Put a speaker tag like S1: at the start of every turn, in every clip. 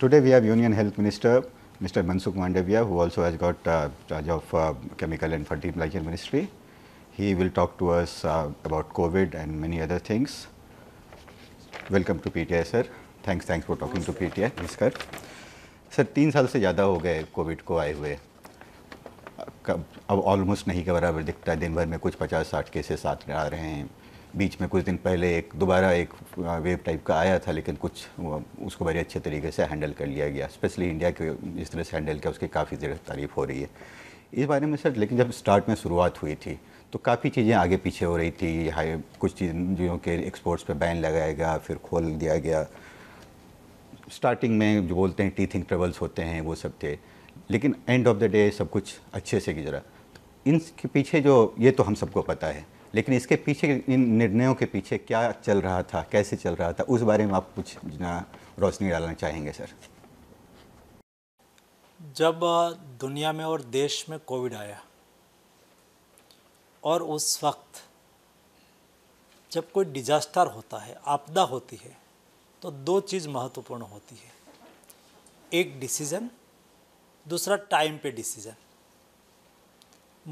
S1: Today we have Union Health Minister Mr. Mansukh Mandavia who also has got uh, charge of uh, Chemical and fertilizer Ministry. He will talk to us uh, about COVID and many other things. Welcome to PTI sir. Thanks thanks for talking to PTI. Namaskar. sir तीन साल से ज़्यादा हो गए covid को आए हुए अब ऑलमोस्ट नहीं के बराबर दिखता है दिन भर में कुछ 50-60 केसेस आ रहे हैं बीच में कुछ दिन पहले एक दोबारा एक वेव टाइप का आया था लेकिन कुछ उसको बड़े अच्छे तरीके से हैंडल कर लिया गया स्पेशली इंडिया के जिस तरह से हैंडल किया उसकी काफ़ी ज़्यादा तारीफ हो रही है इस बारे में सर लेकिन जब स्टार्ट में शुरुआत हुई थी तो काफ़ी चीज़ें आगे पीछे हो रही थी हाई कुछ चीज़ों के एक्सपोर्ट्स पर बैन लगाया गया फिर खोल दिया गया स्टार्टिंग में जो बोलते हैं टी थिंक ट्रेवल्स होते हैं वो सब थे लेकिन एंड ऑफ द डे सब कुछ अच्छे से गुजरा तो इनके पीछे जो ये तो हम सबको पता है लेकिन इसके पीछे इन निर्णयों के पीछे क्या चल रहा था कैसे चल रहा था उस बारे में आप कुछ रोशनी डालना
S2: चाहेंगे सर जब दुनिया में और देश में कोविड आया और उस वक्त जब कोई डिजास्टर होता है आपदा होती है तो दो चीज़ महत्वपूर्ण होती है एक डिसीज़न दूसरा टाइम पे decision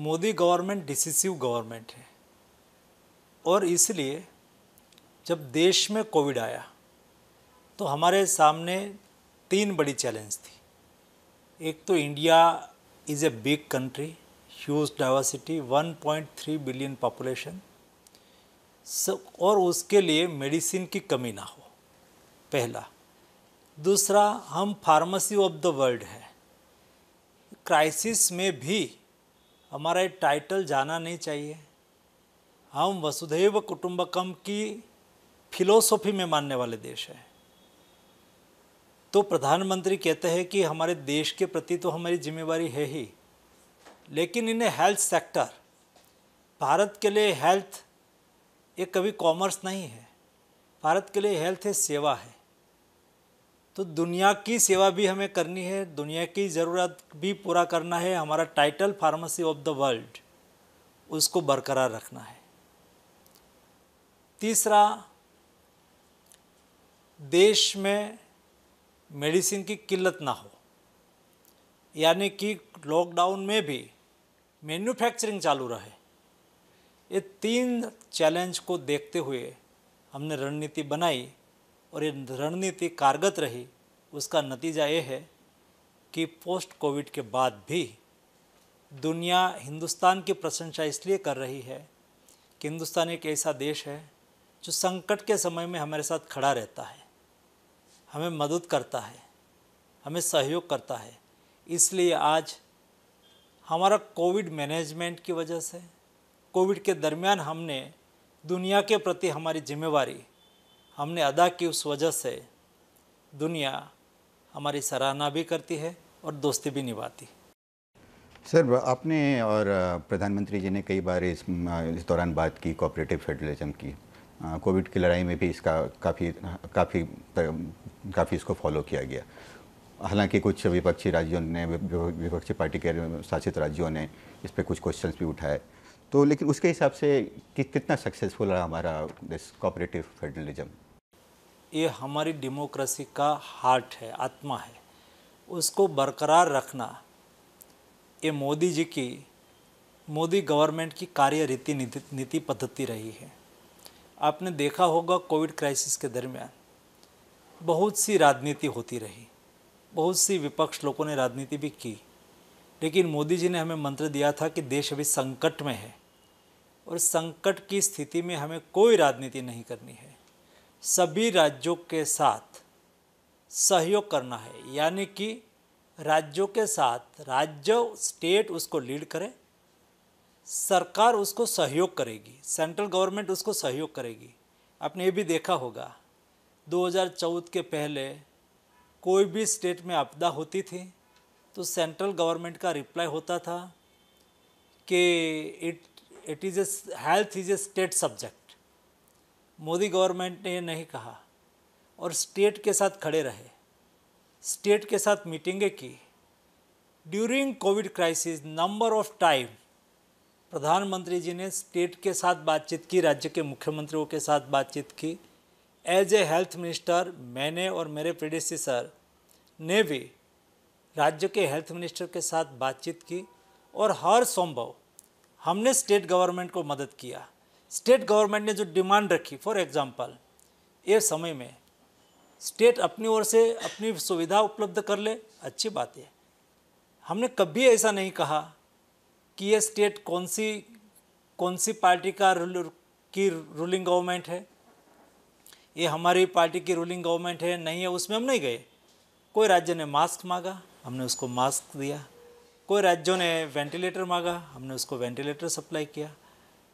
S2: Modi government decisive government है और इसलिए जब देश में कोविड आया तो हमारे सामने तीन बड़ी चैलेंज थी एक तो India is a big country huge diversity 1.3 billion population सब और उसके लिए मेडिसिन की कमी ना हो पहला दूसरा हम फार्मेसी ऑफ द वर्ल्ड है क्राइसिस में भी हमारा टाइटल जाना नहीं चाहिए हम वसुधैव कुटुंबकम की फिलोसॉफी में मानने वाले देश हैं तो प्रधानमंत्री कहते हैं कि हमारे देश के प्रति तो हमारी जिम्मेवारी है ही लेकिन इन्हें हेल्थ सेक्टर भारत के लिए हेल्थ ये कभी कॉमर्स नहीं है भारत के लिए हेल्थ है सेवा है तो दुनिया की सेवा भी हमें करनी है दुनिया की ज़रूरत भी पूरा करना है हमारा title pharmacy of the world उसको बरकरार रखना है तीसरा देश में मेडिसिन की किल्लत ना हो यानी कि लॉकडाउन में भी मैन्युफैक्चरिंग चालू रहे ये तीन चैलेंज को देखते हुए हमने रणनीति बनाई और ये रणनीति कारगत रही उसका नतीजा ये है कि पोस्ट कोविड के बाद भी दुनिया हिंदुस्तान की प्रशंसा इसलिए कर रही है कि हिंदुस्तान एक ऐसा देश है जो संकट के समय में हमारे साथ खड़ा रहता है हमें मदद करता है हमें सहयोग करता है इसलिए आज हमारा कोविड मैनेजमेंट की वजह से कोविड के दरमियान हमने दुनिया के प्रति हमारी जिम्मेवारी हमने अदा की उस वजह से दुनिया हमारी सराहना भी करती है और दोस्ती भी निभाती
S1: सर आपने और प्रधानमंत्री जी ने कई बार इस इस दौरान बात की कोऑपरेटिव फेडरलिज्म की कोविड की लड़ाई में भी इसका काफ़ी काफ़ी काफ़ी इसको फॉलो किया गया हालांकि कुछ विपक्षी राज्यों ने विपक्षी पार्टी के शासित राज्यों ने इस पर कुछ क्वेश्चंस भी उठाए तो लेकिन उसके हिसाब से कि कितना सक्सेसफुल रहा हमारा दिस कोऑपरेटिव फेडरलिज्म
S2: ये हमारी डेमोक्रेसी का हार्ट है आत्मा है उसको बरकरार रखना ये मोदी जी की मोदी गवर्नमेंट की कार्य रीति नीति पद्धति रही है आपने देखा होगा कोविड क्राइसिस के दरमियान बहुत सी राजनीति होती रही बहुत सी विपक्ष लोगों ने राजनीति भी की लेकिन मोदी जी ने हमें मंत्र दिया था कि देश अभी संकट में है और संकट की स्थिति में हमें कोई राजनीति नहीं करनी है सभी राज्यों के साथ सहयोग करना है यानी कि राज्यों के साथ राज्य स्टेट उसको लीड करें सरकार उसको सहयोग करेगी सेंट्रल गवर्नमेंट उसको सहयोग करेगी आपने ये भी देखा होगा 2014 के पहले कोई भी स्टेट में आपदा होती थी तो सेंट्रल गवर्नमेंट का रिप्लाई होता था कि it it is a health is a state subject Modi government ने नहीं कहा और स्टेट के साथ खड़े रहे स्टेट के साथ मीटिंगें की during covid crisis number of time प्रधानमंत्री जी ने स्टेट के साथ बातचीत की राज्य के मुख्यमंत्रियों के साथ बातचीत की एज ए हेल्थ मिनिस्टर मैंने और मेरे सर ने भी राज्य के हेल्थ मिनिस्टर के साथ बातचीत की और हर संभव हमने स्टेट गवर्नमेंट को मदद किया स्टेट गवर्नमेंट ने जो डिमांड रखी फॉर एग्जांपल ये समय में स्टेट अपनी ओर से अपनी सुविधा उपलब्ध कर ले अच्छी बात है हमने कभी ऐसा नहीं कहा कि ये स्टेट कौन सी कौन सी पार्टी का रूल की रूलिंग गवर्नमेंट है ये हमारी पार्टी की रूलिंग गवर्नमेंट है नहीं है उसमें हम नहीं गए कोई राज्य ने मास्क मांगा हमने उसको मास्क दिया कोई राज्यों ने वेंटिलेटर मांगा हमने उसको वेंटिलेटर सप्लाई किया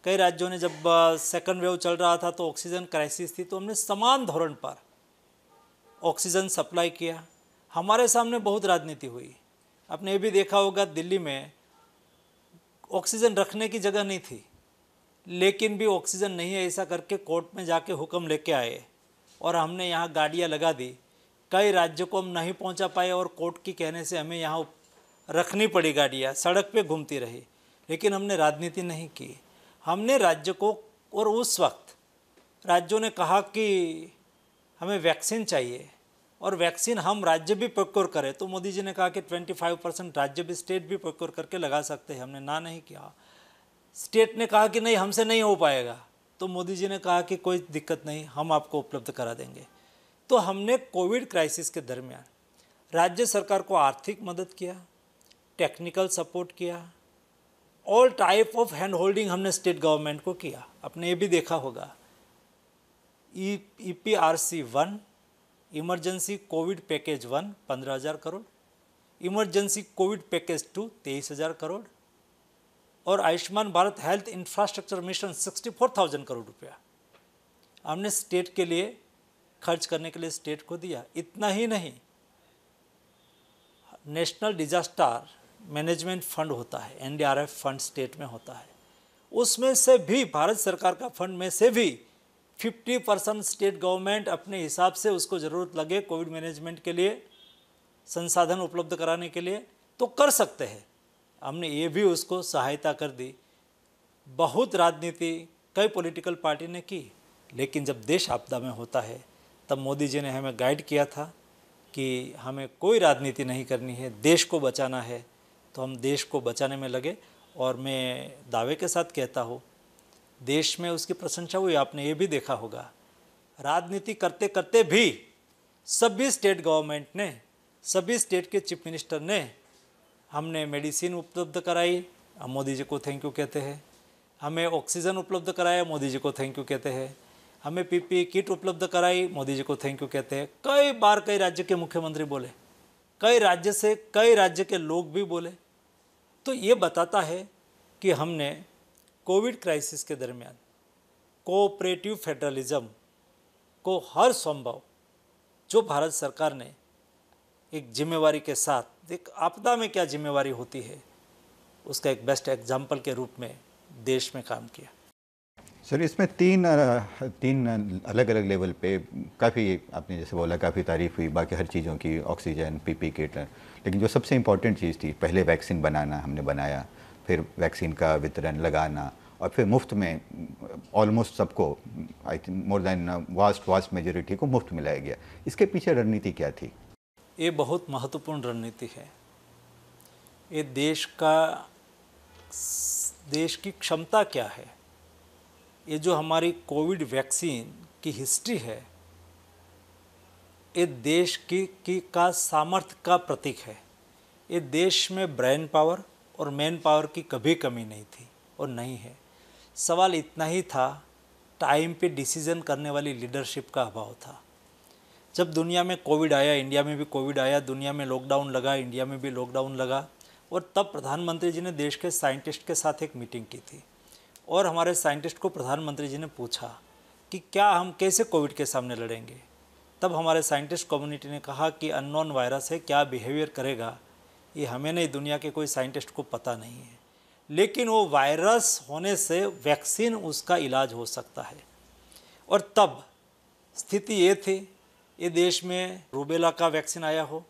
S2: कई राज्यों ने जब सेकंड वेव चल रहा था तो ऑक्सीजन क्राइसिस थी तो हमने समान धोरण पर ऑक्सीजन सप्लाई किया हमारे सामने बहुत राजनीति हुई आपने ये भी देखा होगा दिल्ली में ऑक्सीजन रखने की जगह नहीं थी लेकिन भी ऑक्सीजन नहीं है ऐसा करके कोर्ट में जाके हुक्म लेके आए और हमने यहाँ गाड़ियाँ लगा दी कई राज्यों को हम नहीं पहुँचा पाए और कोर्ट की कहने से हमें यहाँ रखनी पड़ी गाड़ियाँ सड़क पे घूमती रही लेकिन हमने राजनीति नहीं की हमने राज्य को और उस वक्त राज्यों ने कहा कि हमें वैक्सीन चाहिए और वैक्सीन हम राज्य भी प्रोक्योर करें तो मोदी जी ने कहा कि 25 परसेंट राज्य भी स्टेट भी प्रोक्योर करके लगा सकते हैं हमने ना नहीं किया स्टेट ने कहा कि नहीं हमसे नहीं हो पाएगा तो मोदी जी ने कहा कि कोई दिक्कत नहीं हम आपको उपलब्ध करा देंगे तो हमने कोविड क्राइसिस के दरमियान राज्य सरकार को आर्थिक मदद किया टेक्निकल सपोर्ट किया all type of hand holding हमने स्टेट गवर्नमेंट को किया आपने ये भी देखा होगा E E P R C one emergency covid package one पंद्रह हज़ार crore emergency covid package two तेईस हज़ार करोड़ और Ayushman Bharat health infrastructure mission sixty four thousand crore रुपया हमने स्टेट के लिए खर्च करने के लिए स्टेट को दिया इतना ही नहीं नेशनल डिजास्टर मैनेजमेंट फंड होता है एनडीआरएफ फंड स्टेट में होता है उसमें से भी भारत सरकार का फंड में से भी 50 परसेंट स्टेट गवर्नमेंट अपने हिसाब से उसको ज़रूरत लगे कोविड मैनेजमेंट के लिए संसाधन उपलब्ध कराने के लिए तो कर सकते हैं हमने ये भी उसको सहायता कर दी बहुत राजनीति कई पॉलिटिकल पार्टी ने की लेकिन जब देश आपदा में होता है तब मोदी जी ने हमें गाइड किया था कि हमें कोई राजनीति नहीं करनी है देश को बचाना है तो हम देश को बचाने में लगे और मैं दावे के साथ कहता हूँ देश में उसकी प्रशंसा हुई आपने ये भी देखा होगा राजनीति करते करते भी सभी स्टेट गवर्नमेंट ने सभी स्टेट के चीफ मिनिस्टर ने हमने मेडिसिन उपलब्ध कराई हम मोदी जी को थैंक यू कहते हैं हमें ऑक्सीजन उपलब्ध कराया मोदी जी को थैंक यू कहते हैं हमें पीपी किट e उपलब्ध कराई मोदी जी को थैंक यू कहते हैं कई बार कई राज्य के मुख्यमंत्री बोले कई राज्य से कई राज्य के लोग भी बोले तो ये बताता है कि हमने कोविड क्राइसिस के दरमियान कोऑपरेटिव फेडरलिज्म को हर संभव जो भारत सरकार ने एक जिम्मेवारी के साथ एक आपदा में क्या जिम्मेवारी होती है उसका एक बेस्ट एग्जाम्पल के रूप में देश में काम किया
S1: सर इसमें तीन तीन अलग अलग लेवल पे काफ़ी आपने जैसे बोला काफ़ी तारीफ हुई बाकी हर चीज़ों की ऑक्सीजन पीपी किट लेकिन जो सबसे इम्पॉर्टेंट चीज़ थी पहले वैक्सीन बनाना हमने बनाया फिर वैक्सीन का वितरण लगाना और फिर मुफ्त में ऑलमोस्ट सबको I think more than vast vast majority को मुफ्त मिलाया गया इसके पीछे रणनीति क्या थी
S2: ये बहुत महत्वपूर्ण रणनीति है ये देश का देश की क्षमता क्या है ये जो हमारी कोविड वैक्सीन की हिस्ट्री है ये देश की, की का सामर्थ्य का प्रतीक है ये देश में ब्रेन पावर और मैन पावर की कभी कमी नहीं थी और नहीं है सवाल इतना ही था टाइम पे डिसीज़न करने वाली लीडरशिप का अभाव था जब दुनिया में कोविड आया इंडिया में भी कोविड आया दुनिया में लॉकडाउन लगा इंडिया में भी लॉकडाउन लगा और तब प्रधानमंत्री जी ने देश के साइंटिस्ट के साथ एक मीटिंग की थी और हमारे साइंटिस्ट को प्रधानमंत्री जी ने पूछा कि क्या हम कैसे कोविड के सामने लड़ेंगे तब हमारे साइंटिस्ट कम्युनिटी ने कहा कि अननोन वायरस है क्या बिहेवियर करेगा ये हमें नहीं दुनिया के कोई साइंटिस्ट को पता नहीं है लेकिन वो वायरस होने से वैक्सीन उसका इलाज हो सकता है और तब स्थिति ये थी ये देश में रूबेला का वैक्सीन आया हो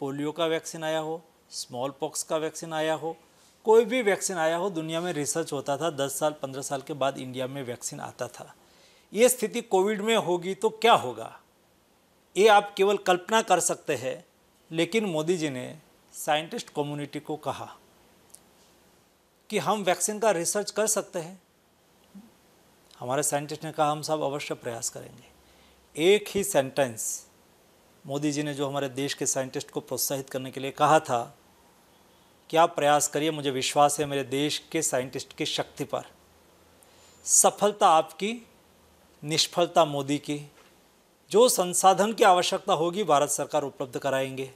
S2: पोलियो का वैक्सीन आया हो स्मॉल पॉक्स का वैक्सीन आया हो कोई भी वैक्सीन आया हो दुनिया में रिसर्च होता था 10 साल 15 साल के बाद इंडिया में वैक्सीन आता था ये स्थिति कोविड में होगी तो क्या होगा ये आप केवल कल्पना कर सकते हैं लेकिन मोदी जी ने साइंटिस्ट कम्युनिटी को कहा कि हम वैक्सीन का रिसर्च कर सकते हैं हमारे साइंटिस्ट ने कहा हम सब अवश्य प्रयास करेंगे एक ही सेंटेंस मोदी जी ने जो हमारे देश के साइंटिस्ट को प्रोत्साहित करने के लिए कहा था कि आप प्रयास करिए मुझे विश्वास है मेरे देश के साइंटिस्ट की शक्ति पर सफलता आपकी निष्फलता मोदी की जो संसाधन की आवश्यकता होगी भारत सरकार उपलब्ध कराएंगे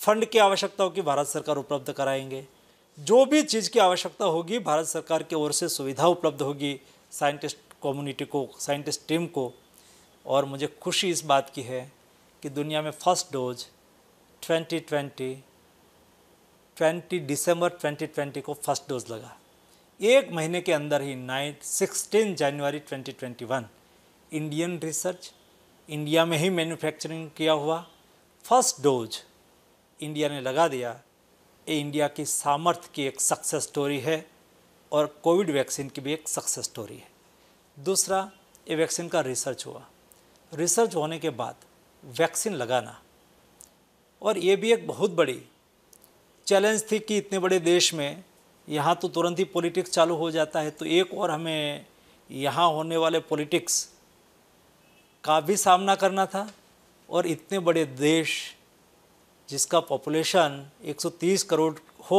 S2: फंड की आवश्यकताओं की भारत सरकार उपलब्ध कराएंगे जो भी चीज़ की आवश्यकता होगी भारत सरकार की ओर से सुविधा उपलब्ध होगी साइंटिस्ट कम्युनिटी को साइंटिस्ट टीम को और मुझे खुशी इस बात की है कि दुनिया में फर्स्ट डोज 2020 20 दिसंबर 2020 को फर्स्ट डोज लगा एक महीने के अंदर ही नाइन सिक्सटीन जनवरी 2021 इंडियन रिसर्च इंडिया में ही मैन्युफैक्चरिंग किया हुआ फर्स्ट डोज इंडिया ने लगा दिया ये इंडिया की सामर्थ्य की एक सक्सेस स्टोरी है और कोविड वैक्सीन की भी एक सक्सेस स्टोरी है दूसरा ये वैक्सीन का रिसर्च हुआ रिसर्च होने के बाद वैक्सीन लगाना और ये भी एक बहुत बड़ी चैलेंज थी कि इतने बड़े देश में यहाँ तो तुरंत ही पॉलिटिक्स चालू हो जाता है तो एक और हमें यहाँ होने वाले पॉलिटिक्स का भी सामना करना था और इतने बड़े देश जिसका पॉपुलेशन 130 करोड़ हो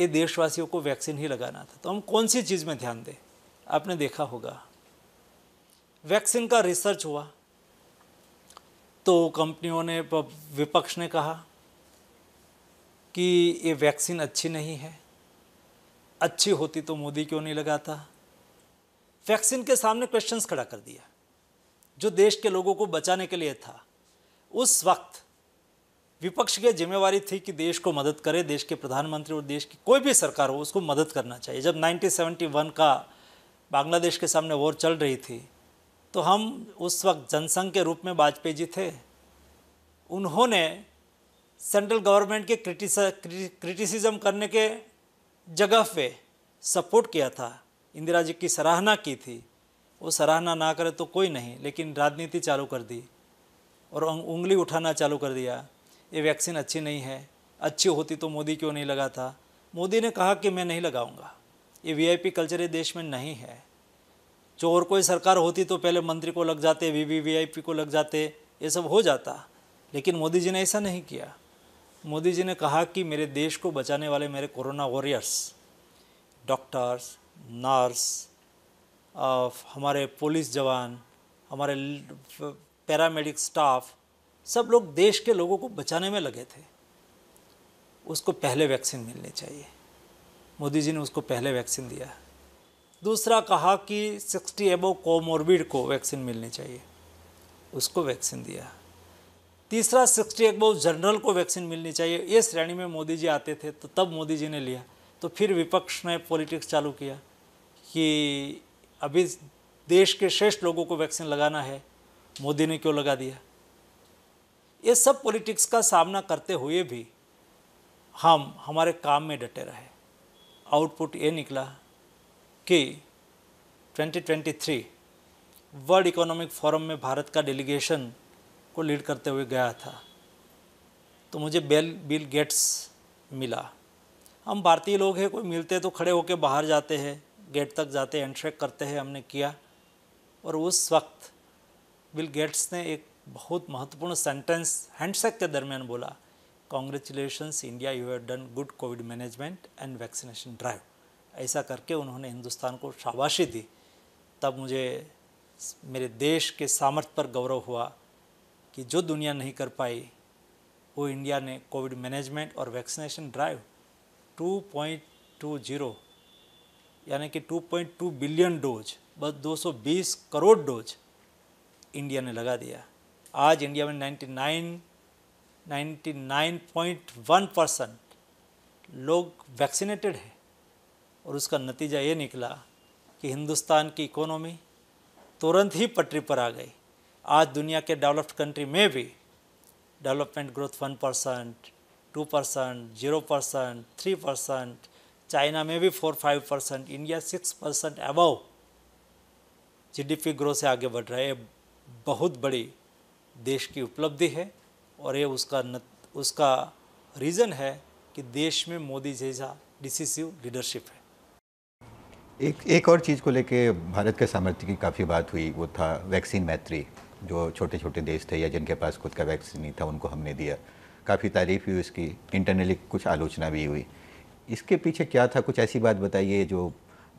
S2: ये देशवासियों को वैक्सीन ही लगाना था तो हम कौन सी चीज़ में ध्यान दें आपने देखा होगा वैक्सीन का रिसर्च हुआ तो कंपनियों ने विपक्ष ने कहा कि ये वैक्सीन अच्छी नहीं है अच्छी होती तो मोदी क्यों नहीं लगाता वैक्सीन के सामने क्वेश्चंस खड़ा कर दिया जो देश के लोगों को बचाने के लिए था उस वक्त विपक्ष की जिम्मेवारी थी कि देश को मदद करे देश के प्रधानमंत्री और देश की कोई भी सरकार हो उसको मदद करना चाहिए जब 1971 का बांग्लादेश के सामने वॉर चल रही थी तो हम उस वक्त जनसंघ के रूप में वाजपेयी जी थे उन्होंने सेंट्रल गवर्नमेंट के क्रिटिसिज्म करने के जगह पे सपोर्ट किया था इंदिरा जी की सराहना की थी वो सराहना ना करे तो कोई नहीं लेकिन राजनीति चालू कर दी और उंगली उठाना चालू कर दिया ये वैक्सीन अच्छी नहीं है अच्छी होती तो मोदी क्यों नहीं लगा था मोदी ने कहा कि मैं नहीं लगाऊंगा ये वीआईपी कल्चर ये देश में नहीं है जो और कोई सरकार होती तो पहले मंत्री को लग जाते वी वी वीआईपी को लग जाते ये सब हो जाता लेकिन मोदी जी ने ऐसा नहीं किया मोदी जी ने कहा कि मेरे देश को बचाने वाले मेरे कोरोना वॉरियर्स डॉक्टर्स नर्स हमारे पुलिस जवान हमारे पैरामेडिक स्टाफ सब लोग देश के लोगों को बचाने में लगे थे उसको पहले वैक्सीन मिलनी चाहिए मोदी जी ने उसको पहले वैक्सीन दिया दूसरा कहा कि 60 एबो कोमोरबिड को वैक्सीन मिलनी चाहिए उसको वैक्सीन दिया तीसरा 60 एबो जनरल को वैक्सीन मिलनी चाहिए ये श्रेणी में मोदी जी आते थे तो तब मोदी जी ने लिया तो फिर विपक्ष ने पॉलिटिक्स चालू किया कि अभी देश के श्रेष्ठ लोगों को वैक्सीन लगाना है मोदी ने क्यों लगा दिया ये सब पॉलिटिक्स का सामना करते हुए भी हम हमारे काम में डटे रहे आउटपुट ये निकला कि 2023 वर्ल्ड इकोनॉमिक फोरम में भारत का डेलीगेशन को लीड करते हुए गया था तो मुझे बेल बिल गेट्स मिला हम भारतीय लोग हैं कोई मिलते तो खड़े होकर बाहर जाते हैं गेट तक जाते हैं एंट्रेक करते हैं हमने किया और उस वक्त बिल गेट्स ने एक बहुत महत्वपूर्ण सेंटेंस हैंडसेक के दरमियान बोला congratulations India you have done good covid management and vaccination drive ऐसा करके उन्होंने हिंदुस्तान को शाबाशी दी तब मुझे मेरे देश के सामर्थ्य पर गौरव हुआ कि जो दुनिया नहीं कर पाई वो इंडिया ने कोविड मैनेजमेंट और वैक्सीनेशन ड्राइव 2.20 यानी कि 2.2 बिलियन डोज बस 220 करोड़ डोज इंडिया ने लगा दिया आज इंडिया में 99 99.1 परसेंट लोग वैक्सीनेटेड हैं और उसका नतीजा ये निकला कि हिंदुस्तान की इकोनॉमी तुरंत ही पटरी पर आ गई आज दुनिया के डेवलप्ड कंट्री में भी development growth one percent two percent zero percent three percent China में भी four five percent India six percent above जी ग्रोथ से आगे बढ़ रहा है बहुत बड़ी देश की उपलब्धि है और ये उसका न, उसका रीज़न है कि देश में मोदी जैसा डिसिसिव लीडरशिप है
S1: एक एक और चीज़ को लेके भारत के सामर्थ्य की काफ़ी बात हुई वो था वैक्सीन मैत्री जो छोटे छोटे देश थे या जिनके पास खुद का वैक्सीन नहीं था उनको हमने दिया काफ़ी तारीफ हुई उसकी इंटरनली कुछ आलोचना भी हुई इसके पीछे क्या था कुछ ऐसी बात बताइए जो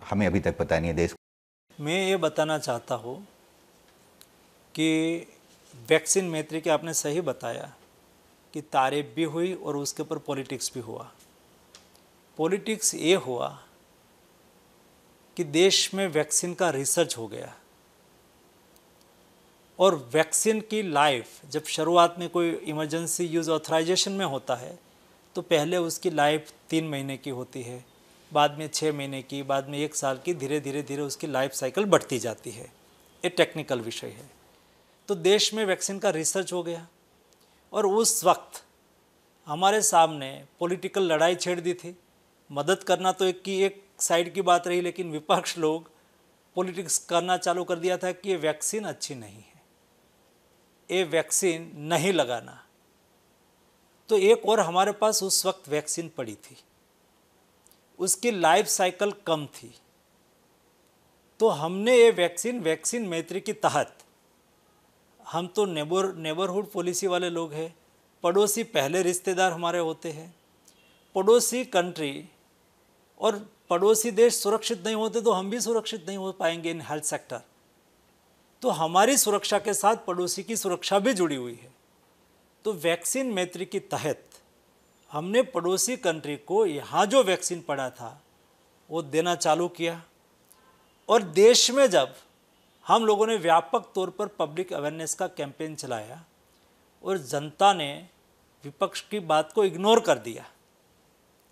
S1: हमें अभी तक पता नहीं है देश
S2: मैं ये बताना चाहता हूँ कि वैक्सीन मैत्री के आपने सही बताया कि तारीफ भी हुई और उसके ऊपर पॉलिटिक्स भी हुआ पॉलिटिक्स ये हुआ कि देश में वैक्सीन का रिसर्च हो गया और वैक्सीन की लाइफ जब शुरुआत में कोई इमरजेंसी यूज़ ऑथराइजेशन में होता है तो पहले उसकी लाइफ तीन महीने की होती है बाद में छः महीने की बाद में एक साल की धीरे धीरे धीरे उसकी लाइफ साइकिल बढ़ती जाती है ये टेक्निकल विषय है तो देश में वैक्सीन का रिसर्च हो गया और उस वक्त हमारे सामने पॉलिटिकल लड़ाई छेड़ दी थी मदद करना तो एक की एक साइड की बात रही लेकिन विपक्ष लोग पॉलिटिक्स करना चालू कर दिया था कि ये वैक्सीन अच्छी नहीं है ये वैक्सीन नहीं लगाना तो एक और हमारे पास उस वक्त वैक्सीन पड़ी थी उसकी लाइफ साइकिल कम थी तो हमने ये वैक्सीन वैक्सीन मैत्री के तहत हम तो नेबर नेबरहुड पॉलिसी वाले लोग हैं पड़ोसी पहले रिश्तेदार हमारे होते हैं पड़ोसी कंट्री और पड़ोसी देश सुरक्षित नहीं होते तो हम भी सुरक्षित नहीं हो पाएंगे इन हेल्थ सेक्टर तो हमारी सुरक्षा के साथ पड़ोसी की सुरक्षा भी जुड़ी हुई है तो वैक्सीन मैत्री के तहत हमने पड़ोसी कंट्री को यहाँ जो वैक्सीन पड़ा था वो देना चालू किया और देश में जब हम लोगों ने व्यापक तौर पर पब्लिक अवेयरनेस का कैंपेन चलाया और जनता ने विपक्ष की बात को इग्नोर कर दिया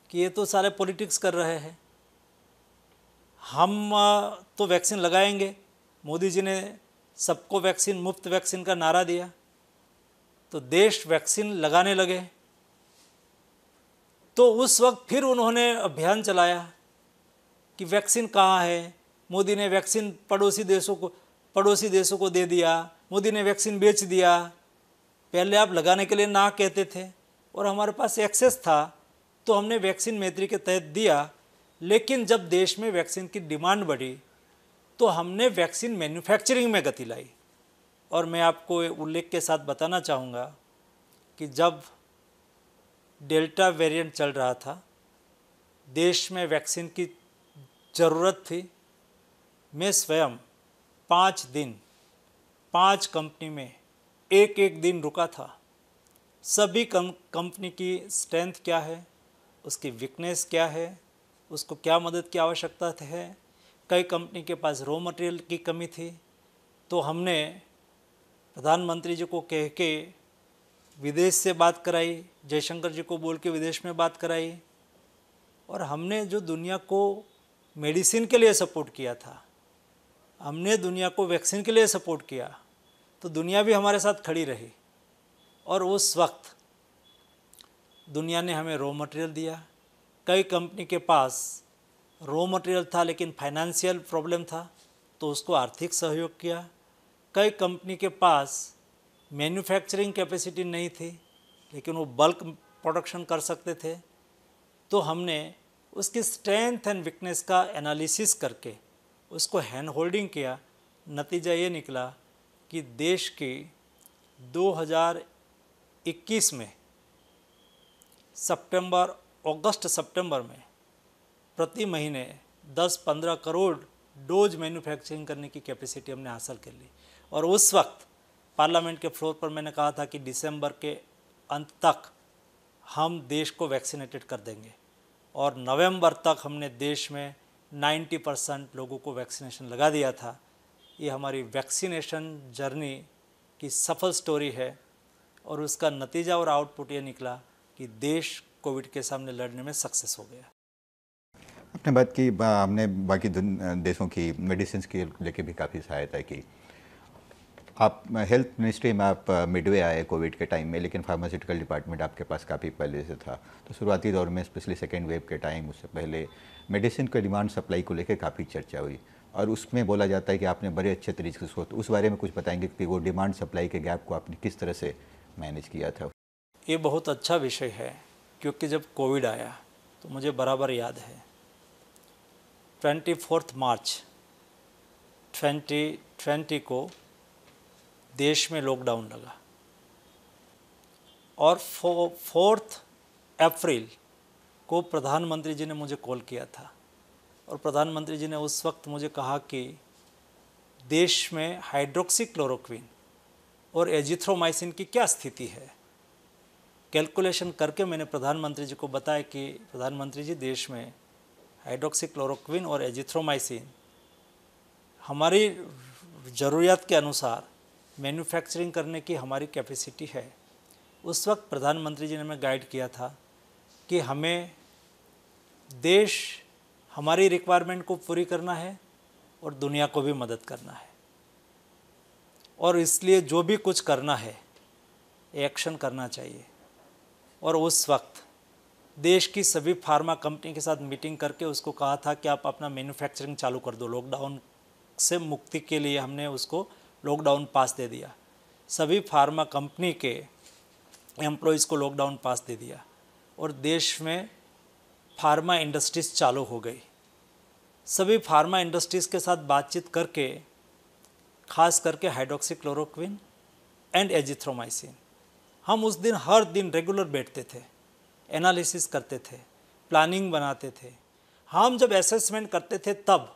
S2: कि ये तो सारे पॉलिटिक्स कर रहे हैं हम तो वैक्सीन लगाएंगे मोदी जी ने सबको वैक्सीन मुफ्त वैक्सीन का नारा दिया तो देश वैक्सीन लगाने लगे तो उस वक्त फिर उन्होंने अभियान चलाया कि वैक्सीन कहाँ है मोदी ने वैक्सीन पड़ोसी देशों को पड़ोसी देशों को दे दिया मोदी ने वैक्सीन बेच दिया पहले आप लगाने के लिए ना कहते थे और हमारे पास एक्सेस था तो हमने वैक्सीन मैत्री के तहत दिया लेकिन जब देश में वैक्सीन की डिमांड बढ़ी तो हमने वैक्सीन मैन्युफैक्चरिंग में गति लाई और मैं आपको उल्लेख के साथ बताना चाहूँगा कि जब डेल्टा वेरिएंट चल रहा था देश में वैक्सीन की ज़रूरत थी मैं स्वयं पाँच दिन पाँच कंपनी में एक एक दिन रुका था सभी कम कंपनी की स्ट्रेंथ क्या है उसकी वीकनेस क्या है उसको क्या मदद की आवश्यकता है कई कंपनी के पास रॉ मटेरियल की कमी थी तो हमने प्रधानमंत्री जी को कह के विदेश से बात कराई जयशंकर जी को बोल के विदेश में बात कराई और हमने जो दुनिया को मेडिसिन के लिए सपोर्ट किया था हमने दुनिया को वैक्सीन के लिए सपोर्ट किया तो दुनिया भी हमारे साथ खड़ी रही और उस वक्त दुनिया ने हमें रॉ मटेरियल दिया कई कंपनी के पास रॉ मटेरियल था लेकिन फाइनेंशियल प्रॉब्लम था तो उसको आर्थिक सहयोग किया कई कंपनी के पास मैन्युफैक्चरिंग कैपेसिटी नहीं थी लेकिन वो बल्क प्रोडक्शन कर सकते थे तो हमने उसकी स्ट्रेंथ एंड वीकनेस का एनालिसिस करके उसको हैंड होल्डिंग किया नतीजा ये निकला कि देश के 2021 में सितंबर अगस्त सितंबर में प्रति महीने 10-15 करोड़ डोज मैन्युफैक्चरिंग करने की कैपेसिटी हमने हासिल कर ली और उस वक्त पार्लियामेंट के फ्लोर पर मैंने कहा था कि दिसंबर के अंत तक हम देश को वैक्सीनेटेड कर देंगे और नवंबर तक हमने देश में 90 परसेंट लोगों को वैक्सीनेशन लगा दिया था ये हमारी वैक्सीनेशन जर्नी की सफल स्टोरी है और उसका नतीजा और आउटपुट ये निकला कि देश कोविड के सामने लड़ने में सक्सेस हो गया
S1: आपने बात की बा, हमने बाकी देशों की मेडिसिन की लेके भी काफ़ी सहायता की आप हेल्थ मिनिस्ट्री में आप मिडवे आए कोविड के टाइम में लेकिन फार्मास्यूटिकल डिपार्टमेंट आपके पास काफ़ी पहले से था तो शुरुआती दौर में स्पेशली सेकेंड वेव के टाइम उससे पहले मेडिसिन के डिमांड सप्लाई को लेकर काफ़ी चर्चा हुई और उसमें बोला जाता है कि आपने बड़े अच्छे तरीके से उस बारे में कुछ बताएंगे कि वो डिमांड सप्लाई के गैप को आपने किस तरह से मैनेज किया था
S2: ये बहुत अच्छा विषय है क्योंकि जब कोविड आया तो मुझे बराबर याद है twenty fourth March twenty twenty को देश में लॉकडाउन लगा और फोर्थ अप्रैल को प्रधानमंत्री जी ने मुझे कॉल किया था और प्रधानमंत्री जी ने उस वक्त मुझे कहा कि देश में हाइड्रोक्सी क्लोरोक्विन और एजिथ्रोमाइसिन की क्या स्थिति है कैलकुलेशन करके मैंने प्रधानमंत्री जी को बताया कि प्रधानमंत्री जी देश में हाइड्रोक्सी क्लोरोक्विन और एजिथ्रोमाइसिन हमारी ज़रूरत के अनुसार मैन्युफैक्चरिंग करने की हमारी कैपेसिटी है उस वक्त प्रधानमंत्री जी ने हमें गाइड किया था कि हमें देश हमारी रिक्वायरमेंट को पूरी करना है और दुनिया को भी मदद करना है और इसलिए जो भी कुछ करना है एक्शन करना चाहिए और उस वक्त देश की सभी फार्मा कंपनी के साथ मीटिंग करके उसको कहा था कि आप अपना मैन्युफैक्चरिंग चालू कर दो लॉकडाउन से मुक्ति के लिए हमने उसको लॉकडाउन पास दे दिया सभी फार्मा कंपनी के एम्प्लॉयज़ को लॉकडाउन पास दे दिया और देश में फार्मा इंडस्ट्रीज़ चालू हो गई सभी फार्मा इंडस्ट्रीज़ के साथ बातचीत करके खास करके हाइड्रोक्सीक्लोरोक्विन एंड एजिथ्रोमाइसिन हम उस दिन हर दिन रेगुलर बैठते थे एनालिसिस करते थे प्लानिंग बनाते थे हम जब असेसमेंट करते थे तब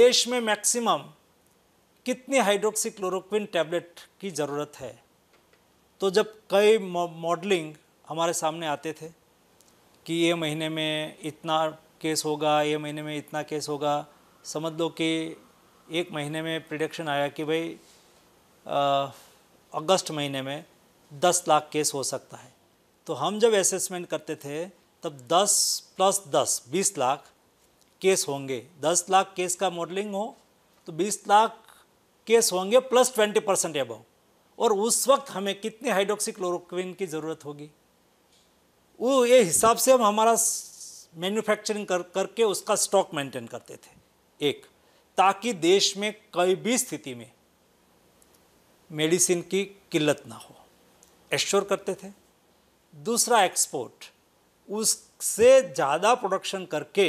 S2: देश में मैक्सिमम कितनी हाइड्रोक्सीक्लोरोक्विन टैबलेट की ज़रूरत है तो जब कई मॉडलिंग हमारे सामने आते थे कि ये महीने में इतना केस होगा ये महीने में इतना केस होगा समझ लो कि एक महीने में प्रिडिक्शन आया कि भाई अगस्त महीने में दस लाख केस हो सकता है तो हम जब असेसमेंट करते थे तब दस प्लस दस बीस लाख केस होंगे दस लाख केस का मॉडलिंग हो तो बीस लाख केस होंगे प्लस ट्वेंटी परसेंट एबव और उस वक्त हमें कितनी हाइड्रोक्सी क्लोरोक्विन की ज़रूरत होगी वो ये हिसाब से हम हमारा मैन्युफैक्चरिंग कर करके उसका स्टॉक मेंटेन करते थे एक ताकि देश में कोई भी स्थिति में मेडिसिन की किल्लत ना हो एश्योर करते थे दूसरा एक्सपोर्ट उससे ज़्यादा प्रोडक्शन करके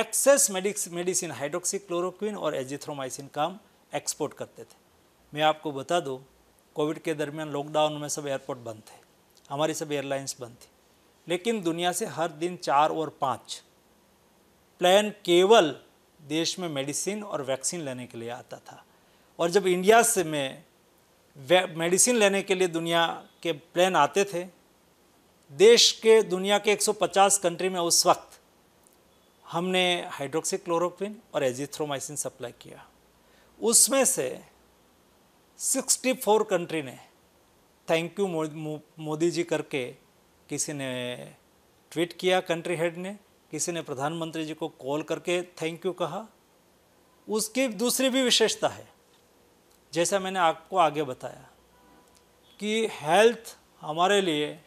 S2: एक्सेस मेडिसिन हाइड्रोक्सी क्लोरोक्विन और एजिथ्रोमाइसिन का हम एक्सपोर्ट करते थे मैं आपको बता दूँ कोविड के दरमियान लॉकडाउन में सब एयरपोर्ट बंद थे हमारी सब एयरलाइंस बंद थी लेकिन दुनिया से हर दिन चार और पाँच प्लान केवल देश में मेडिसिन और वैक्सीन लेने के लिए आता था और जब इंडिया से में मेडिसिन लेने के लिए दुनिया के प्लान आते थे देश के दुनिया के 150 कंट्री में उस वक्त हमने हाइड्रोक्सीक्लोरोक्विन और एजिथ्रोमाइसिन सप्लाई किया उसमें से 64 कंट्री ने थैंक यू मोदी जी करके किसी ने ट्वीट किया कंट्री हेड ने किसी ने प्रधानमंत्री जी को कॉल करके थैंक यू कहा उसकी दूसरी भी विशेषता है जैसा मैंने आपको आगे बताया कि हेल्थ हमारे लिए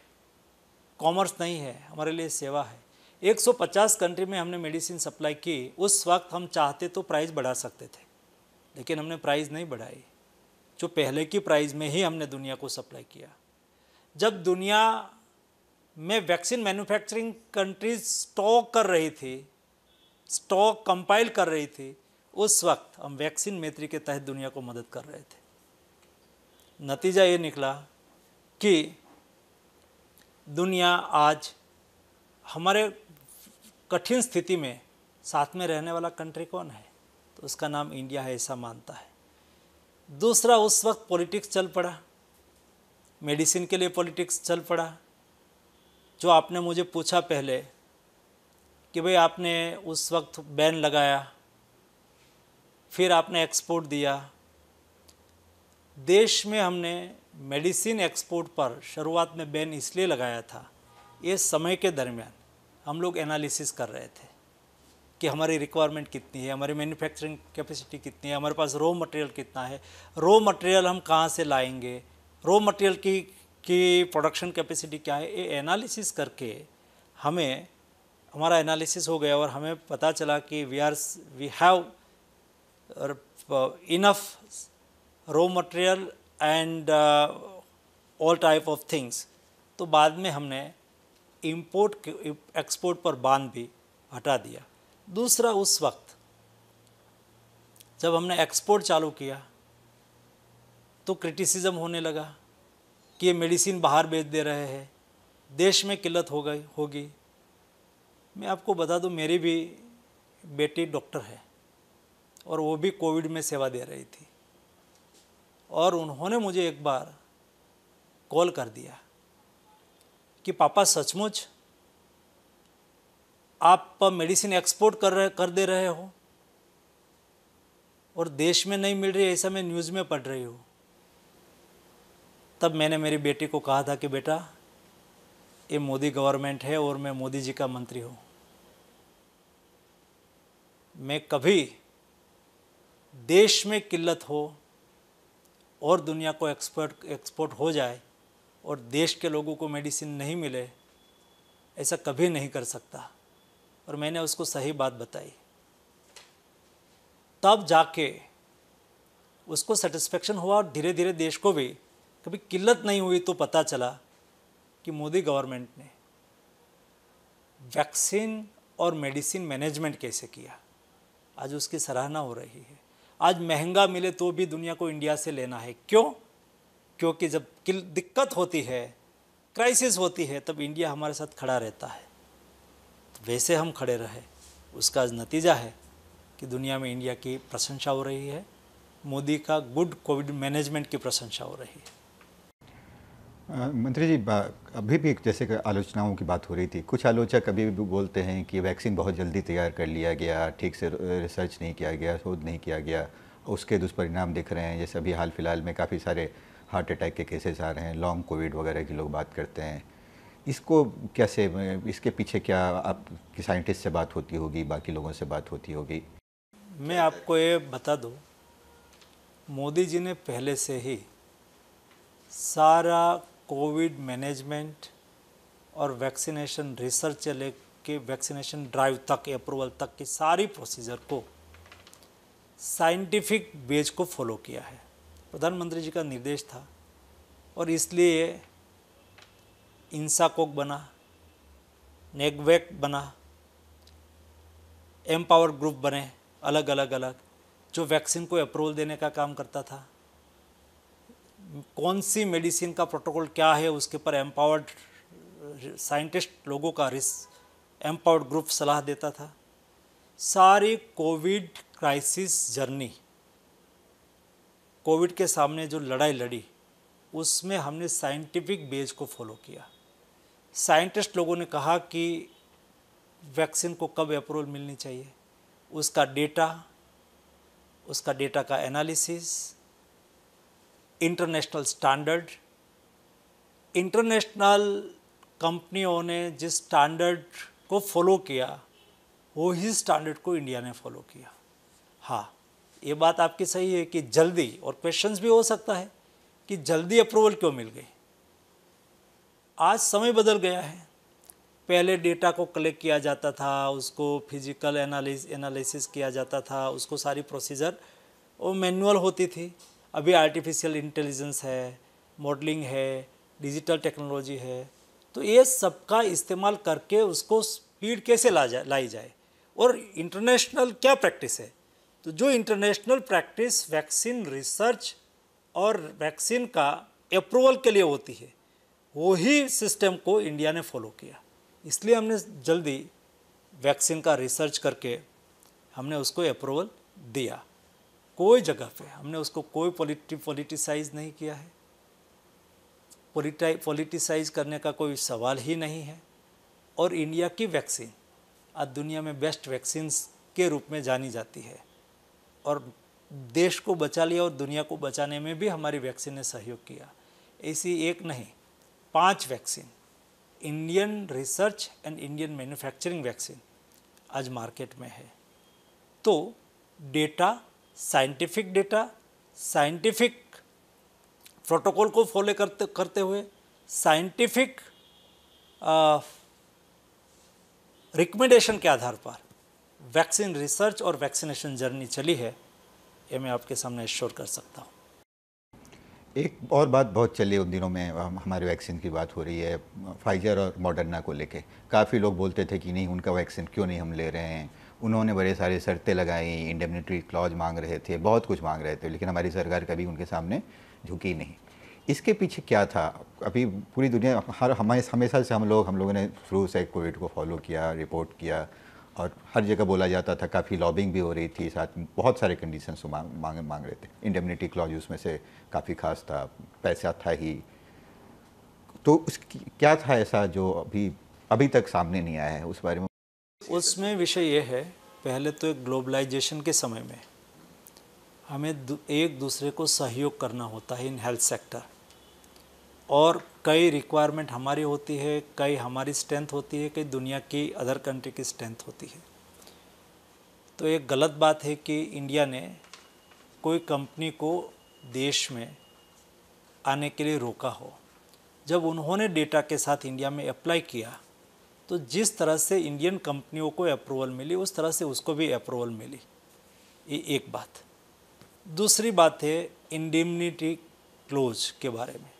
S2: कॉमर्स नहीं है हमारे लिए सेवा है 150 कंट्री में हमने मेडिसिन सप्लाई की उस वक्त हम चाहते तो प्राइस बढ़ा सकते थे लेकिन हमने प्राइस नहीं बढ़ाई जो पहले की प्राइस में ही हमने दुनिया को सप्लाई किया जब दुनिया में वैक्सीन मैन्युफैक्चरिंग कंट्रीज स्टॉक कर रही थी स्टॉक कंपाइल कर रही थी उस वक्त हम वैक्सीन मैत्री के तहत दुनिया को मदद कर रहे थे नतीजा ये निकला कि दुनिया आज हमारे कठिन स्थिति में साथ में रहने वाला कंट्री कौन है तो उसका नाम इंडिया है ऐसा मानता है दूसरा उस वक्त पॉलिटिक्स चल पड़ा मेडिसिन के लिए पॉलिटिक्स चल पड़ा जो आपने मुझे पूछा पहले कि भाई आपने उस वक्त बैन लगाया फिर आपने एक्सपोर्ट दिया देश में हमने मेडिसिन एक्सपोर्ट पर शुरुआत में बैन इसलिए लगाया था ये समय के दरमियान हम लोग एनालिसिस कर रहे थे कि हमारी रिक्वायरमेंट कितनी है हमारी मैन्युफैक्चरिंग कैपेसिटी कितनी है हमारे पास रॉ मटेरियल कितना है रॉ मटेरियल हम कहाँ से लाएंगे रॉ मटेरियल की की प्रोडक्शन कैपेसिटी क्या है ये एनालिसिस करके हमें हमारा एनालिसिस हो गया और हमें पता चला कि we are we have enough raw material and all type of things तो बाद में हमने इंपोर्ट एक्सपोर्ट पर बांध भी हटा दिया दूसरा उस वक्त जब हमने एक्सपोर्ट चालू किया तो क्रिटिसिज्म होने लगा कि ये मेडिसिन बाहर बेच दे रहे हैं देश में किल्लत हो गई होगी मैं आपको बता दूं मेरी भी बेटी डॉक्टर है और वो भी कोविड में सेवा दे रही थी और उन्होंने मुझे एक बार कॉल कर दिया कि पापा सचमुच आप मेडिसिन एक्सपोर्ट कर रहे कर दे रहे हो और देश में नहीं मिल रही ऐसा मैं न्यूज़ में पढ़ रही हूँ तब मैंने मेरी बेटी को कहा था कि बेटा ये मोदी गवर्नमेंट है और मैं मोदी जी का मंत्री हूँ मैं कभी देश में किल्लत हो और दुनिया को एक्सपोर्ट एक्सपोर्ट हो जाए और देश के लोगों को मेडिसिन नहीं मिले ऐसा कभी नहीं कर सकता और मैंने उसको सही बात बताई तब जाके उसको सेटिस्फेक्शन हुआ और धीरे धीरे देश को भी कभी किल्लत नहीं हुई तो पता चला कि मोदी गवर्नमेंट ने वैक्सीन और मेडिसिन मैनेजमेंट कैसे किया आज उसकी सराहना हो रही है आज महंगा मिले तो भी दुनिया को इंडिया से लेना है क्यों क्योंकि जब दिक्कत होती है क्राइसिस होती है तब इंडिया हमारे साथ खड़ा रहता है तो वैसे हम खड़े रहे उसका आज नतीजा है कि दुनिया में इंडिया की प्रशंसा हो रही है मोदी का गुड कोविड मैनेजमेंट की प्रशंसा हो रही है
S1: मंत्री जी अभी भी जैसे आलोचनाओं की बात हो रही थी कुछ आलोचक अभी भी बोलते हैं कि वैक्सीन बहुत जल्दी तैयार कर लिया गया ठीक से रिसर्च नहीं किया गया शोध नहीं किया गया उसके दुष्परिणाम दिख रहे हैं जैसे अभी हाल फिलहाल में काफ़ी सारे हार्ट अटैक के केसेस आ रहे हैं लॉन्ग कोविड वगैरह की लोग बात करते हैं इसको कैसे इसके पीछे क्या आप साइंटिस्ट से बात होती होगी बाकी लोगों से बात होती होगी
S2: मैं आपको ये बता दूँ मोदी जी ने पहले से ही सारा कोविड मैनेजमेंट और वैक्सीनेशन रिसर्च से के वैक्सीनेशन ड्राइव तक अप्रूवल तक की सारी प्रोसीजर को साइंटिफिक बेज को फॉलो किया है प्रधानमंत्री जी का निर्देश था और इसलिए इंसाकोक बना नेगवैक बना एम्पावर ग्रुप बने अलग अलग अलग जो वैक्सीन को अप्रूवल देने का काम करता था कौन सी मेडिसिन का प्रोटोकॉल क्या है उसके ऊपर एम्पावर्ड साइंटिस्ट uh, लोगों का रिस एम्पावर्ड ग्रुप सलाह देता था सारी कोविड क्राइसिस जर्नी कोविड के सामने जो लड़ाई लड़ी उसमें हमने साइंटिफिक बेस को फॉलो किया साइंटिस्ट लोगों ने कहा कि वैक्सीन को कब अप्रूवल मिलनी चाहिए उसका डेटा उसका डेटा का एनालिसिस इंटरनेशनल स्टैंडर्ड इंटरनेशनल कंपनियों ने जिस स्टैंडर्ड को फॉलो किया वो ही स्टैंडर्ड को इंडिया ने फॉलो किया हाँ ये बात आपकी सही है कि जल्दी और क्वेश्चंस भी हो सकता है कि जल्दी अप्रूवल क्यों मिल गई आज समय बदल गया है पहले डेटा को कलेक्ट किया जाता था उसको फिजिकल एनालिस एनालिसिस किया जाता था उसको सारी प्रोसीजर वो मैनुअल होती थी अभी आर्टिफिशियल इंटेलिजेंस है मॉडलिंग है डिजिटल टेक्नोलॉजी है तो ये सब का इस्तेमाल करके उसको स्पीड कैसे ला जाए लाई जाए और इंटरनेशनल क्या प्रैक्टिस है तो जो इंटरनेशनल प्रैक्टिस वैक्सीन रिसर्च और वैक्सीन का अप्रूवल के लिए होती है वही सिस्टम को इंडिया ने फॉलो किया इसलिए हमने जल्दी वैक्सीन का रिसर्च करके हमने उसको अप्रूवल दिया कोई जगह पे हमने उसको कोई पॉलिटी पॉलिटिसाइज नहीं किया है पॉलिटिसाइज करने का कोई सवाल ही नहीं है और इंडिया की वैक्सीन आज दुनिया में बेस्ट वैक्सीन के रूप में जानी जाती है और देश को बचा लिया और दुनिया को बचाने में भी हमारी वैक्सीन ने सहयोग किया ऐसी एक नहीं पांच vaccine Indian research and Indian manufacturing vaccine आज मार्केट में है तो data scientific data scientific protocol को फॉलो करते करते हुए साइंटिफिक रिकमेंडेशन के आधार पर वैक्सीन रिसर्च और वैक्सीनेशन जर्नी चली है ये मैं आपके सामने श्योर कर सकता हूँ
S1: एक और बात बहुत चली उन दिनों में हमारे वैक्सीन की बात हो रही है फाइजर और मॉडर्ना को लेके काफ़ी लोग बोलते थे कि नहीं उनका वैक्सीन क्यों नहीं हम ले रहे हैं उन्होंने बड़े सारे शर्तें लगाई इंडेमनिटरी क्लॉज मांग रहे थे बहुत कुछ मांग रहे थे लेकिन हमारी सरकार कभी उनके सामने झुकी नहीं इसके पीछे क्या था अभी पूरी दुनिया हर हमारे हमेशा से हम लोग हम लोगों ने शुरू से कोविड को फॉलो किया रिपोर्ट किया और हर जगह बोला जाता था काफ़ी लॉबिंग भी हो रही थी साथ में बहुत सारे कंडीशन मांग मांग मांग रहे थे इंडेमनिटी क्लॉज उसमें से काफ़ी खास था पैसा था ही तो उस क्या था ऐसा जो अभी अभी तक सामने नहीं आया है उस बारे में
S2: उसमें विषय ये है पहले तो एक ग्लोबलाइजेशन के समय में हमें एक दूसरे को सहयोग करना होता है इन हेल्थ सेक्टर और कई रिक्वायरमेंट हमारी होती है कई हमारी स्ट्रेंथ होती है कई दुनिया की अदर कंट्री की स्ट्रेंथ होती है तो एक गलत बात है कि इंडिया ने कोई कंपनी को देश में आने के लिए रोका हो जब उन्होंने डेटा के साथ इंडिया में अप्लाई किया तो जिस तरह से इंडियन कंपनियों को अप्रूवल मिली उस तरह से उसको भी अप्रूवल मिली ये एक बात दूसरी बात है इंडिमिनिटी क्लोज के बारे में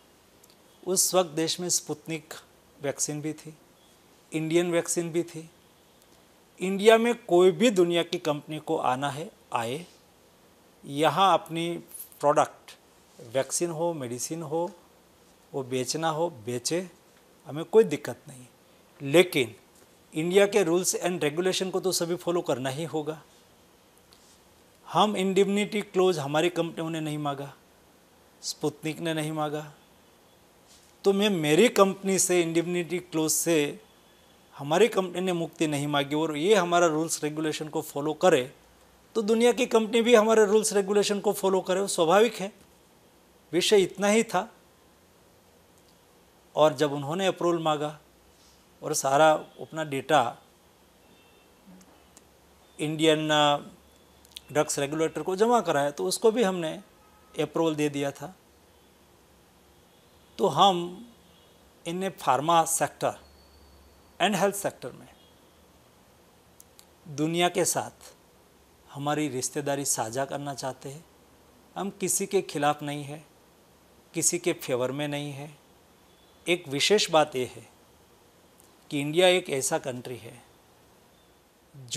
S2: उस वक्त देश में स्पुतनिक वैक्सीन भी थी इंडियन वैक्सीन भी थी इंडिया में कोई भी दुनिया की कंपनी को आना है आए यहाँ अपनी प्रोडक्ट वैक्सीन हो मेडिसिन हो वो बेचना हो बेचे हमें कोई दिक्कत नहीं लेकिन इंडिया के रूल्स एंड रेगुलेशन को तो सभी फॉलो करना ही होगा हम इंडिमिनिटी क्लोज हमारी कंपनियों ने नहीं मांगा स्पुतनिक ने नहीं मांगा तो मैं मेरी कंपनी से इंडिमिनिटी क्लोज से हमारी कंपनी ने मुक्ति नहीं मांगी और ये हमारा रूल्स रेगुलेशन को फॉलो करे तो दुनिया की कंपनी भी हमारे रूल्स रेगुलेशन को फॉलो करे वो स्वाभाविक है विषय इतना ही था और जब उन्होंने अप्रूवल मांगा और सारा अपना डेटा इंडियन ड्रग्स रेगुलेटर को जमा कराया तो उसको भी हमने अप्रूवल दे दिया था तो हम इन pharma sector and health sector में दुनिया के साथ हमारी रिश्तेदारी साझा करना चाहते हैं हम किसी के खिलाफ नहीं है किसी के फेवर में नहीं है एक विशेष बात यह है कि इंडिया एक ऐसा कंट्री है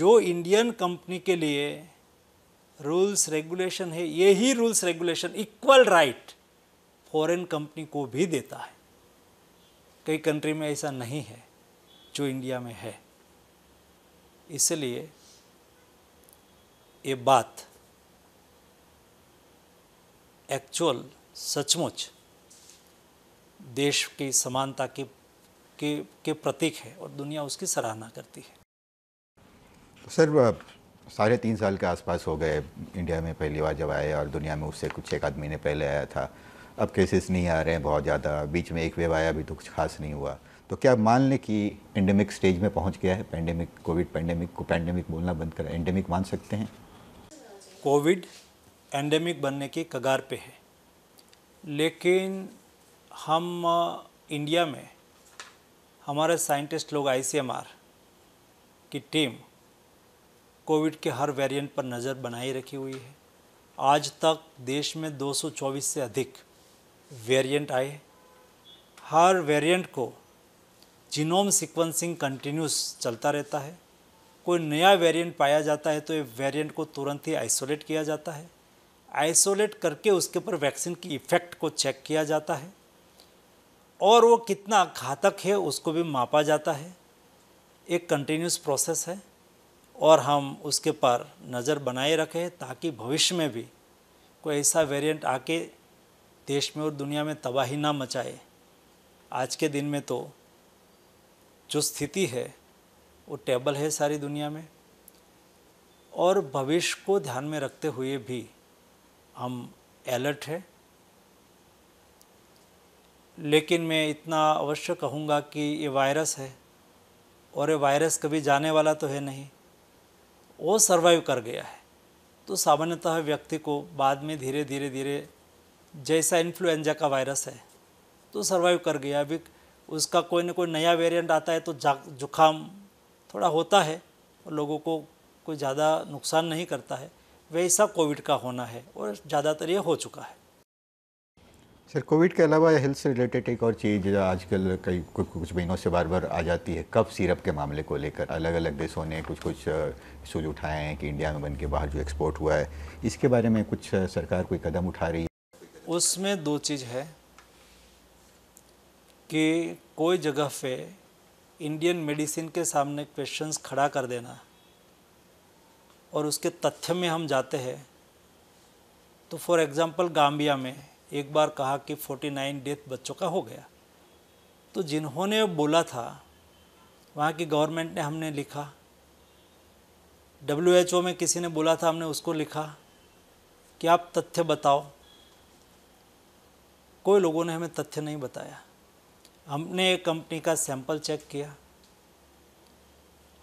S2: जो इंडियन कंपनी के लिए रूल्स रेगुलेशन है ये ही rules regulation equal right foreign company को भी देता है कई कंट्री में ऐसा नहीं है जो इंडिया में है इसलिए ये बात एक्चुअल सचमुच देश की समानता की के के प्रतीक है और दुनिया उसकी सराहना करती है
S1: सर साढ़े तीन साल के आसपास हो गए इंडिया में पहली बार जब आए और दुनिया में उससे कुछ एक आदमी महीने पहले आया था अब केसेस नहीं आ रहे हैं बहुत ज़्यादा बीच में एक वेव आया अभी तो कुछ खास नहीं हुआ तो क्या मान लें कि एंडेमिक स्टेज में पहुंच गया है पैंडेमिक कोविड पैंडेमिक को पैंडेमिक बोलना बंद कर एंडेमिक मान सकते हैं
S2: कोविड एंडेमिक बनने के कगार पे है लेकिन हम इंडिया में हमारे साइंटिस्ट लोग आईसीएमआर की टीम कोविड के हर वेरिएंट पर नज़र बनाए रखी हुई है आज तक देश में 224 से अधिक वेरिएंट आए हर वेरिएंट को जीनोम सीक्वेंसिंग कंटिन्यूस चलता रहता है कोई नया वेरिएंट पाया जाता है तो ये वेरिएंट को तुरंत ही आइसोलेट किया जाता है आइसोलेट करके उसके ऊपर वैक्सीन की इफ़ेक्ट को चेक किया जाता है और वो कितना घातक है उसको भी मापा जाता है एक कंटिन्यूस प्रोसेस है और हम उसके पर नज़र बनाए रखें ताकि भविष्य में भी कोई ऐसा वेरिएंट आके देश में और दुनिया में तबाही ना मचाए आज के दिन में तो जो स्थिति है वो टेबल है सारी दुनिया में और भविष्य को ध्यान में रखते हुए भी हम अलर्ट हैं लेकिन मैं इतना अवश्य कहूँगा कि ये वायरस है और ये वायरस कभी जाने वाला तो है नहीं वो सर्वाइव कर गया है तो सामान्यतः व्यक्ति को बाद में धीरे धीरे धीरे जैसा इन्फ्लुएंजा का वायरस है तो सर्वाइव कर गया अभी उसका कोई ना कोई नया वेरिएंट आता है तो जुखाम थोड़ा होता है और लोगों को कोई ज़्यादा नुकसान नहीं करता है वैसा कोविड का होना है और ज़्यादातर ये हो चुका है
S1: सर कोविड के अलावा हेल्थ से रिलेटेड एक और चीज़ आजकल कई कुछ कुछ महीनों से बार बार आ जाती है कफ सिरप के मामले को लेकर अलग अलग देशों ने कुछ कुछ इशूज उठाए हैं कि इंडिया में बन के बाहर जो एक्सपोर्ट हुआ है इसके बारे में कुछ सरकार कोई कदम उठा रही है
S2: उसमें दो चीज़ है कि कोई जगह पे इंडियन मेडिसिन के सामने क्वेश्चन खड़ा कर देना और उसके तथ्य में हम जाते हैं तो फॉर एग्ज़ाम्पल गाम्बिया में एक बार कहा कि 49 डेथ बच्चों का हो गया तो जिन्होंने बोला था वहाँ की गवर्नमेंट ने हमने लिखा डब्ल्यू में किसी ने बोला था हमने उसको लिखा कि आप तथ्य बताओ कोई लोगों ने हमें तथ्य नहीं बताया हमने एक कंपनी का सैंपल चेक किया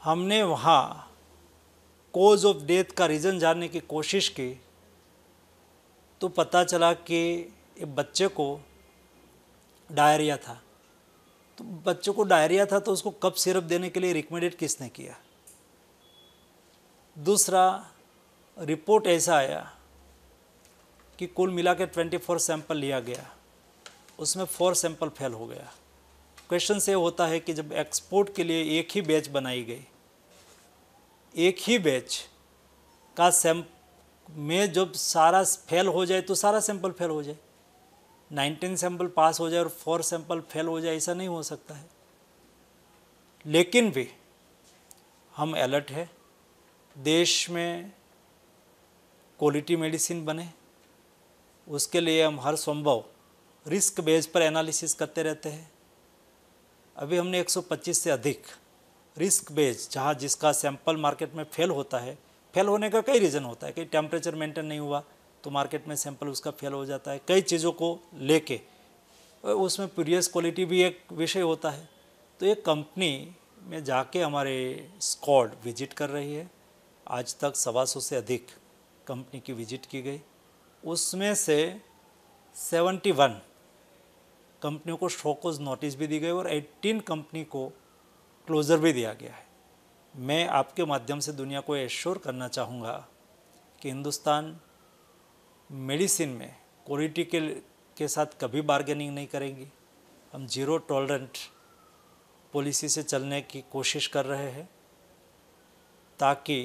S2: हमने वहाँ कोज ऑफ डेथ का रीज़न जानने की कोशिश की तो पता चला कि एक बच्चे को डायरिया था तो बच्चों को डायरिया था तो उसको कब सिरप देने के लिए रिकमेंडेड किसने किया दूसरा रिपोर्ट ऐसा आया कि कुल मिला के ट्वेंटी फोर सैंपल लिया गया उसमें फोर सैंपल फेल हो गया क्वेश्चन से होता है कि जब एक्सपोर्ट के लिए एक ही बैच बनाई गई एक ही बैच का सैंप में जब सारा फेल हो जाए तो सारा सैंपल फेल हो जाए नाइनटीन सैंपल पास हो जाए और फोर सैंपल फेल हो जाए ऐसा नहीं हो सकता है लेकिन भी हम अलर्ट है देश में क्वालिटी मेडिसिन बने उसके लिए हम हर संभव रिस्क बेस पर एनालिसिस करते रहते हैं अभी हमने 125 से अधिक रिस्क बेस जहाँ जिसका सैंपल मार्केट में फेल होता है फेल होने का कई रीज़न होता है कि टेम्परेचर मेंटेन नहीं हुआ तो मार्केट में सैंपल उसका फेल हो जाता है कई चीज़ों को लेके उसमें प्रीवियस क्वालिटी भी एक विषय होता है तो एक कंपनी में जाके हमारे स्कॉड विजिट कर रही है आज तक सवा सौ से अधिक कंपनी की विजिट की गई उसमें से 71 कंपनियों को शोकोज नोटिस भी दी गई और 18 कंपनी को क्लोज़र भी दिया गया है मैं आपके माध्यम से दुनिया को एश्योर करना चाहूँगा कि हिंदुस्तान मेडिसिन में क्वालिटी के के साथ कभी बार्गेनिंग नहीं करेंगी हम जीरो टॉलरेंट पॉलिसी से चलने की कोशिश कर रहे हैं ताकि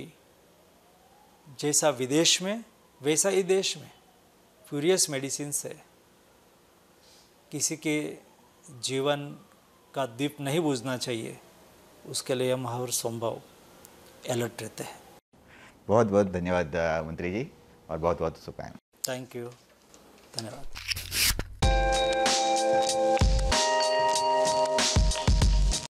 S2: जैसा विदेश में वैसा ही देश में फ्यूरियस मेडिसिन से किसी के जीवन का दीप नहीं बुझना चाहिए उसके लिए हम हर संभव अलर्ट रहते हैं
S1: बहुत बहुत धन्यवाद मंत्री जी और बहुत बहुत शुभकामनाएं
S2: थैंक यू धन्यवाद